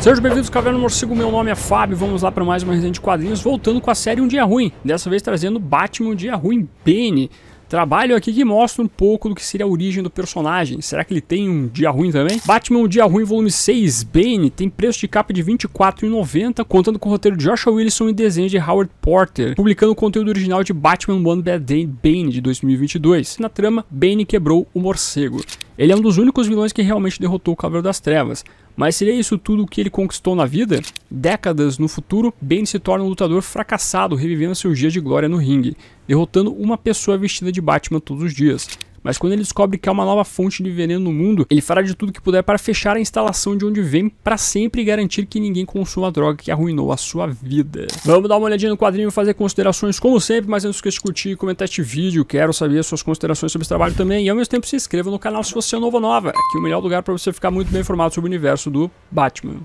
Sejam bem-vindos, Caverna Morcego. Meu nome é Fábio. Vamos lá para mais uma resenha de quadrinhos. Voltando com a série Um Dia Ruim. Dessa vez trazendo Batman Um Dia Ruim Bane. Trabalho aqui que mostra um pouco do que seria a origem do personagem. Será que ele tem um dia ruim também? Batman Um Dia Ruim Volume 6, Bane, tem preço de capa de R$24,90, 24,90, contando com o roteiro de Joshua Wilson e desenho de Howard Porter, publicando o conteúdo original de Batman One Bad Day Bane de 2022. Na trama, Bane quebrou o morcego. Ele é um dos únicos vilões que realmente derrotou o Cavaleiro das Trevas. Mas seria isso tudo o que ele conquistou na vida? Décadas no futuro, Bane se torna um lutador fracassado, revivendo seus dias de glória no ringue, derrotando uma pessoa vestida de Batman todos os dias. Mas quando ele descobre que há uma nova fonte de veneno no mundo, ele fará de tudo que puder para fechar a instalação de onde vem para sempre e garantir que ninguém consuma a droga que arruinou a sua vida. Vamos dar uma olhadinha no quadrinho, e fazer considerações como sempre, mas antes esqueça de curtir e comentar este vídeo. Quero saber suas considerações sobre esse trabalho também e ao mesmo tempo se inscreva no canal se você é novo ou nova. Aqui é o melhor lugar para você ficar muito bem informado sobre o universo do Batman.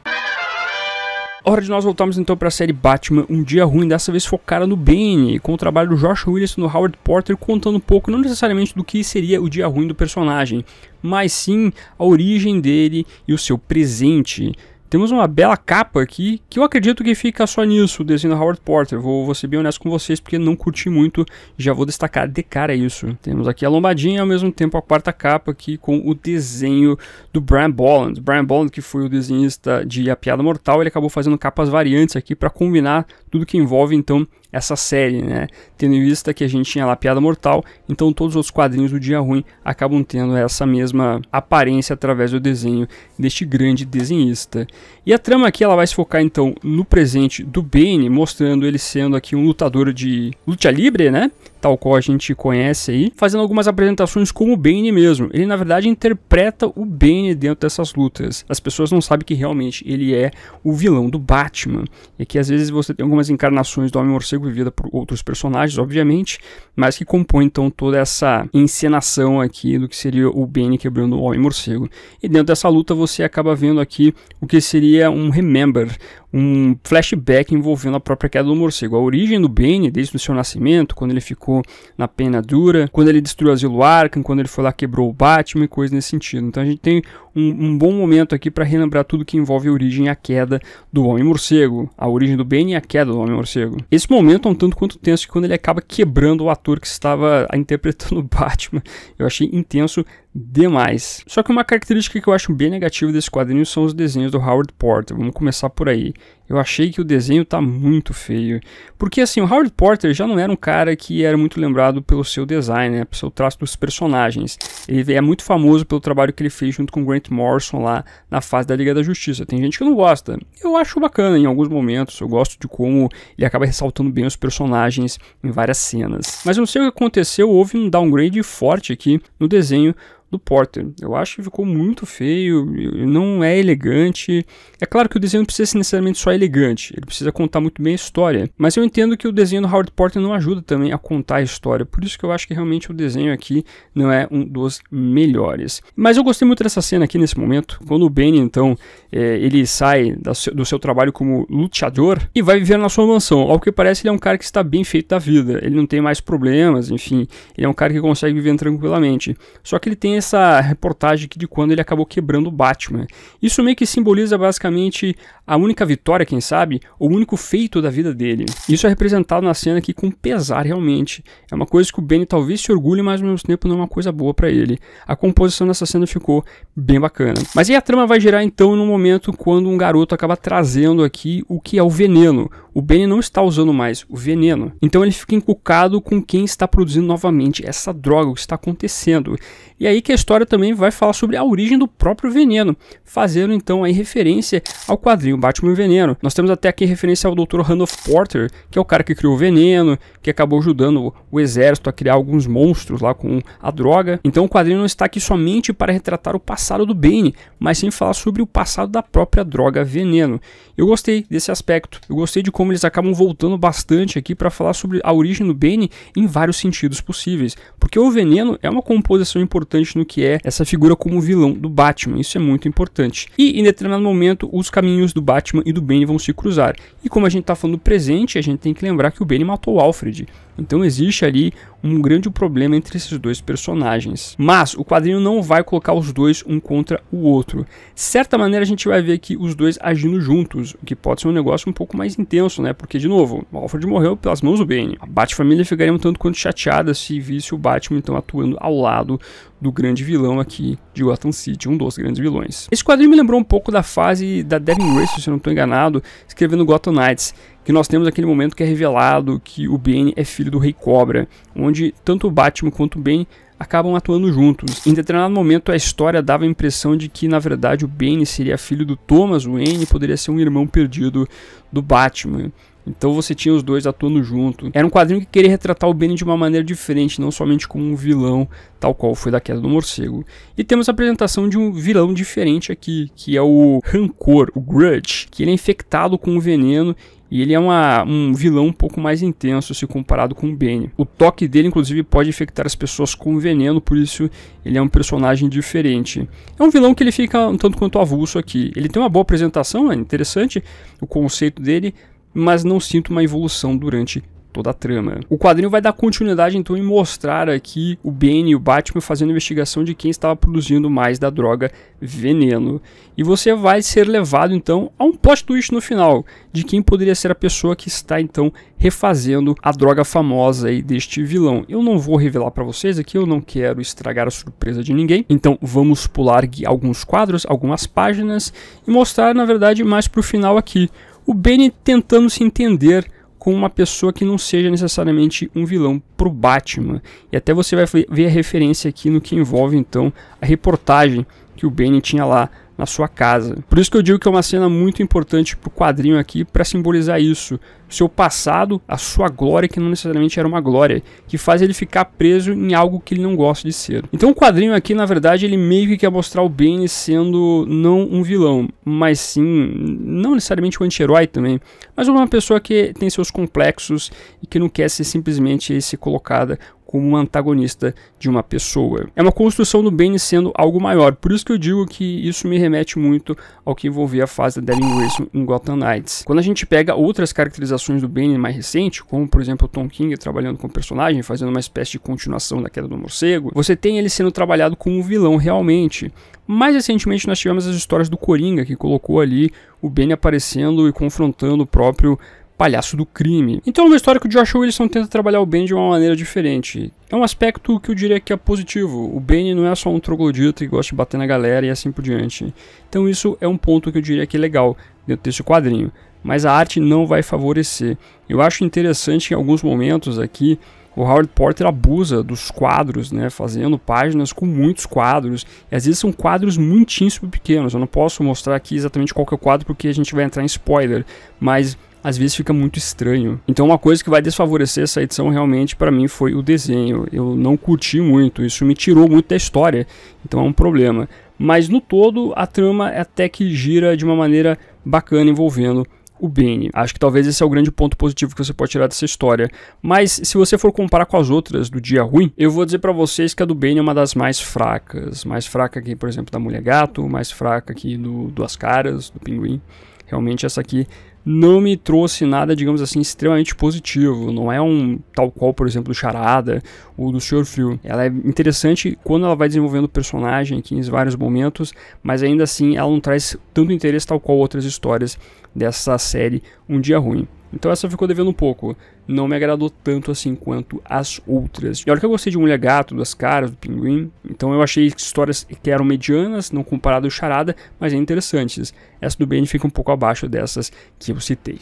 Hora de nós voltarmos então para a série Batman, um dia ruim, dessa vez focada no Bane, com o trabalho do Josh Willis no Howard Porter, contando um pouco, não necessariamente do que seria o dia ruim do personagem, mas sim a origem dele e o seu presente. Temos uma bela capa aqui, que eu acredito que fica só nisso, o desenho do Howard Porter. Vou, vou ser bem honesto com vocês, porque não curti muito, já vou destacar de cara isso. Temos aqui a lombadinha e ao mesmo tempo a quarta capa aqui com o desenho do Brian Bolland. Brian Bolland, que foi o desenhista de A Piada Mortal, ele acabou fazendo capas variantes aqui para combinar tudo que envolve, então, essa série, né? Tendo em vista que a gente tinha lá Piada Mortal, então todos os quadrinhos do Dia Ruim acabam tendo essa mesma aparência através do desenho deste grande desenhista. E a trama aqui ela vai se focar então no presente do Bane, mostrando ele sendo aqui um lutador de luta livre, né? tal qual a gente conhece aí, fazendo algumas apresentações como o Bane mesmo. Ele na verdade interpreta o Bane dentro dessas lutas. As pessoas não sabem que realmente ele é o vilão do Batman. E que às vezes você tem algumas encarnações do Homem-Morcego vivida por outros personagens, obviamente, mas que compõe então toda essa encenação aqui do que seria o Ben quebrando o Homem Morcego. E dentro dessa luta você acaba vendo aqui o que seria um Remember, um flashback envolvendo a própria queda do morcego. A origem do Bane, desde o seu nascimento, quando ele ficou na pena dura, quando ele destruiu o asilo Arkham, quando ele foi lá quebrou o Batman e coisas nesse sentido. Então a gente tem um, um bom momento aqui para relembrar tudo que envolve a origem e a queda do Homem-Morcego. A origem do Bane e a queda do Homem-Morcego. Esse momento é um tanto quanto tenso que quando ele acaba quebrando o ator que estava interpretando o Batman, eu achei intenso demais. Só que uma característica que eu acho bem negativa desse quadrinho são os desenhos do Howard Porter. Vamos começar por aí. Eu achei que o desenho tá muito feio. Porque assim, o Howard Porter já não era um cara que era muito lembrado pelo seu design, né, pelo seu traço dos personagens. Ele é muito famoso pelo trabalho que ele fez junto com o Grant Morrison lá na fase da Liga da Justiça. Tem gente que não gosta. Eu acho bacana em alguns momentos. Eu gosto de como ele acaba ressaltando bem os personagens em várias cenas. Mas eu não sei o que aconteceu, houve um downgrade forte aqui no desenho do Porter. Eu acho que ficou muito feio, não é elegante. É claro que o desenho não precisa ser necessariamente só elegante, ele precisa contar muito bem a história. Mas eu entendo que o desenho do Howard Porter não ajuda também a contar a história, por isso que eu acho que realmente o desenho aqui não é um dos melhores. Mas eu gostei muito dessa cena aqui nesse momento, quando o Benny então é, ele sai do seu trabalho como luteador e vai viver na sua mansão. Ao que parece, ele é um cara que está bem feito da vida, ele não tem mais problemas, enfim, ele é um cara que consegue viver tranquilamente. Só que ele tem essa reportagem aqui de quando ele acabou quebrando o Batman. Isso meio que simboliza basicamente a única vitória quem sabe, o único feito da vida dele. Isso é representado na cena aqui com pesar realmente. É uma coisa que o Benny talvez se orgulhe, mas ao mesmo tempo não é uma coisa boa para ele. A composição dessa cena ficou bem bacana. Mas aí a trama vai gerar então no momento quando um garoto acaba trazendo aqui o que é o veneno, o Benny não está usando mais o veneno. Então ele fica encucado com quem está produzindo novamente essa droga, o que está acontecendo. E aí que a história também vai falar sobre a origem do próprio veneno, fazendo então aí referência ao quadrinho Batman e Veneno. Nós temos até aqui referência ao Dr. Randolph Porter, que é o cara que criou o veneno, que acabou ajudando o exército a criar alguns monstros lá com a droga. Então o quadrinho não está aqui somente para retratar o passado do Bane, mas sim falar sobre o passado da própria droga veneno. Eu gostei desse aspecto, eu gostei de como como eles acabam voltando bastante aqui para falar sobre a origem do Bane em vários sentidos possíveis, porque o veneno é uma composição importante no que é essa figura como vilão do Batman, isso é muito importante. E em determinado momento, os caminhos do Batman e do Bane vão se cruzar. E como a gente está falando do presente, a gente tem que lembrar que o Bane matou o Alfred. Então existe ali um grande problema entre esses dois personagens. Mas o quadrinho não vai colocar os dois um contra o outro. De certa maneira, a gente vai ver que os dois agindo juntos, o que pode ser um negócio um pouco mais intenso né? Porque, de novo, Alfred morreu pelas mãos do Bane. A Bat-família ficaria um tanto quanto chateada se visse o Batman, então, atuando ao lado do grande vilão aqui de Gotham City, um dos grandes vilões. Esse quadrinho me lembrou um pouco da fase da Devin Grace, se eu não estou enganado, escrevendo Gotham Knights, que nós temos aquele momento que é revelado que o Bane é filho do Rei Cobra, onde tanto o Batman quanto o Bane acabam atuando juntos. Em determinado momento, a história dava a impressão de que, na verdade, o Bane seria filho do Thomas Wayne e poderia ser um irmão perdido do Batman. Então você tinha os dois atuando junto. Era um quadrinho que queria retratar o Benny de uma maneira diferente, não somente como um vilão, tal qual foi da queda do morcego. E temos a apresentação de um vilão diferente aqui, que é o Rancor, o Grudge, que ele é infectado com o veneno e ele é uma, um vilão um pouco mais intenso se comparado com o Benny. O toque dele, inclusive, pode infectar as pessoas com veneno, por isso ele é um personagem diferente. É um vilão que ele fica um tanto quanto avulso aqui. Ele tem uma boa apresentação, é interessante o conceito dele, mas não sinto uma evolução durante toda a trama. O quadrinho vai dar continuidade então em mostrar aqui o Ben e o Batman fazendo investigação de quem estava produzindo mais da droga veneno. E você vai ser levado então a um plot twist no final de quem poderia ser a pessoa que está então refazendo a droga famosa aí deste vilão. Eu não vou revelar para vocês aqui, eu não quero estragar a surpresa de ninguém. Então vamos pular alguns quadros, algumas páginas e mostrar na verdade mais pro final aqui o Benny tentando se entender com uma pessoa que não seja necessariamente um vilão para o Batman. E até você vai ver a referência aqui no que envolve então a reportagem que o Benny tinha lá na sua casa. Por isso que eu digo que é uma cena muito importante pro quadrinho aqui para simbolizar isso. seu passado, a sua glória, que não necessariamente era uma glória, que faz ele ficar preso em algo que ele não gosta de ser. Então o quadrinho aqui, na verdade, ele meio que quer mostrar o Bane sendo não um vilão, mas sim, não necessariamente um anti-herói também, mas uma pessoa que tem seus complexos e que não quer ser simplesmente se colocada como um antagonista de uma pessoa. É uma construção do Bane sendo algo maior, por isso que eu digo que isso me remete muito ao que envolvia a fase da Ellen Grayson em Gotham Knights. Quando a gente pega outras caracterizações do Bane mais recente, como por exemplo Tom King trabalhando com o personagem, fazendo uma espécie de continuação da queda do morcego, você tem ele sendo trabalhado como um vilão realmente. Mais recentemente nós tivemos as histórias do Coringa, que colocou ali o Bane aparecendo e confrontando o próprio palhaço do crime. Então é uma história que o Joshua Wilson tenta trabalhar o Ben de uma maneira diferente. É um aspecto que eu diria que é positivo. O Ben não é só um troglodita que gosta de bater na galera e assim por diante. Então isso é um ponto que eu diria que é legal dentro desse quadrinho. Mas a arte não vai favorecer. Eu acho interessante que em alguns momentos aqui o Howard Porter abusa dos quadros, né, fazendo páginas com muitos quadros, e às vezes são quadros muitíssimo pequenos. Eu não posso mostrar aqui exatamente qual é o quadro porque a gente vai entrar em spoiler, mas às vezes fica muito estranho. Então uma coisa que vai desfavorecer essa edição realmente para mim foi o desenho. Eu não curti muito, isso me tirou muito da história. Então é um problema. Mas no todo a trama é até que gira de uma maneira bacana envolvendo o Bane. Acho que talvez esse é o grande ponto positivo que você pode tirar dessa história. Mas se você for comparar com as outras do Dia Ruim, eu vou dizer para vocês que a do Bane é uma das mais fracas. Mais fraca que, por exemplo, da Mulher Gato, mais fraca que do Duas Caras, do Pinguim. Realmente essa aqui não me trouxe nada, digamos assim, extremamente positivo. Não é um tal qual, por exemplo, do Charada ou do Sr. Frio. Ela é interessante quando ela vai desenvolvendo o personagem aqui em vários momentos, mas ainda assim ela não traz tanto interesse tal qual outras histórias dessa série Um Dia Ruim. Então essa ficou devendo um pouco. Não me agradou tanto assim quanto as outras. E olha que eu gostei de Mulher Gato, das caras, do Pinguim. Então eu achei histórias que eram medianas, não comparado ao Charada, mas é interessantes. Essa do Ben fica um pouco abaixo dessas que eu citei.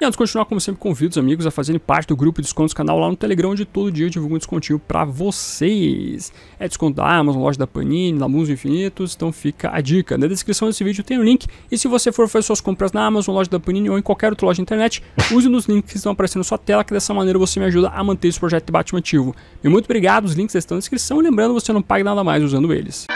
E antes de continuar, como sempre, convido os amigos a fazerem parte do grupo de Descontos Canal lá no Telegram, onde todo dia eu divulgo um descontinho para vocês. É desconto da Amazon, loja da Panini, da Mundo Infinitos, então fica a dica. Na descrição desse vídeo tem o um link, e se você for fazer suas compras na Amazon, loja da Panini ou em qualquer outra loja de internet, use nos links que estão aparecendo na sua tela, que dessa maneira você me ajuda a manter esse projeto de Batman ativo. E muito obrigado, os links estão na descrição, lembrando, você não paga nada mais usando eles.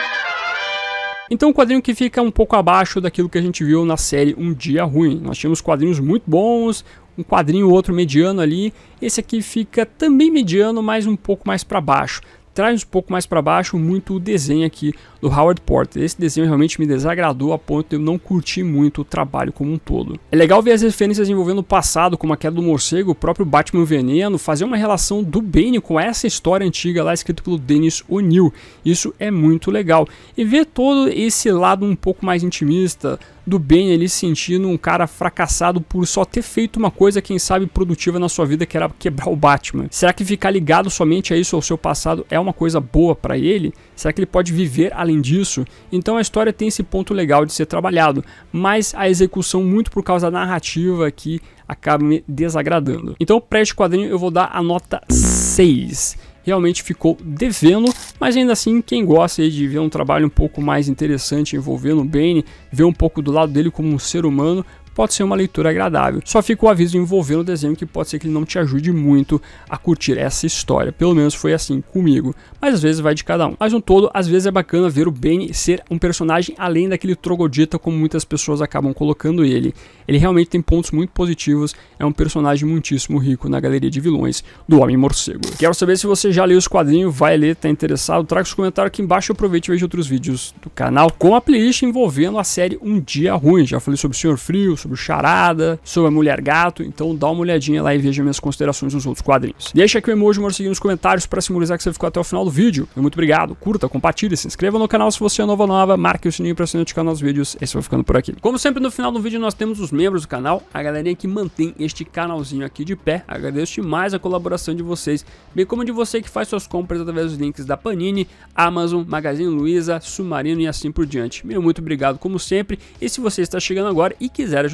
Então, um quadrinho que fica um pouco abaixo daquilo que a gente viu na série Um Dia Ruim. Nós tínhamos quadrinhos muito bons, um quadrinho outro mediano ali. Esse aqui fica também mediano, mas um pouco mais para baixo traz um pouco mais para baixo muito o desenho aqui do Howard Porter. Esse desenho realmente me desagradou a ponto de eu não curtir muito o trabalho como um todo. É legal ver as referências envolvendo o passado, como a queda do morcego, o próprio Batman Veneno, fazer uma relação do Bane com essa história antiga lá escrita pelo Dennis O'Neill. Isso é muito legal. E ver todo esse lado um pouco mais intimista do Ben ali sentindo um cara fracassado por só ter feito uma coisa, quem sabe, produtiva na sua vida, que era quebrar o Batman. Será que ficar ligado somente a isso, ao seu passado, é uma coisa boa para ele? Será que ele pode viver além disso? Então a história tem esse ponto legal de ser trabalhado, mas a execução, muito por causa da narrativa aqui, acaba me desagradando. Então, para este quadrinho, eu vou dar a nota 6 realmente ficou devendo, mas ainda assim, quem gosta de ver um trabalho um pouco mais interessante envolvendo o Bane, ver um pouco do lado dele como um ser humano, pode ser uma leitura agradável. Só fica o aviso envolvendo o desenho que pode ser que ele não te ajude muito a curtir essa história. Pelo menos foi assim comigo. Mas às vezes vai de cada um. Mas um todo, às vezes é bacana ver o Ben ser um personagem além daquele trogodita como muitas pessoas acabam colocando ele. Ele realmente tem pontos muito positivos, é um personagem muitíssimo rico na galeria de vilões do Homem Morcego. Quero saber se você já leu os quadrinhos, vai ler, tá interessado? Traga os comentários aqui embaixo, aproveite e veja outros vídeos do canal com a playlist envolvendo a série Um Dia Ruim. Já falei sobre o Senhor Frio, sobre o Charada, sobre a Mulher Gato, então dá uma olhadinha lá e veja minhas considerações nos outros quadrinhos. Deixa aqui o um emoji morceguinho nos comentários para simbolizar que você ficou até o final do vídeo. Muito obrigado, curta, compartilhe, se inscreva no canal se você é novo nova, marque o sininho para ser notificado nos vídeos, esse vai ficando por aqui. Como sempre no final do vídeo nós temos os membros do canal, a galerinha que mantém este canalzinho aqui de pé, agradeço demais a colaboração de vocês, bem como de você que faz suas compras através dos links da Panini, Amazon, Magazine Luiza, Submarino e assim por diante. Meu muito obrigado como sempre, e se você está chegando agora e quiser ajudar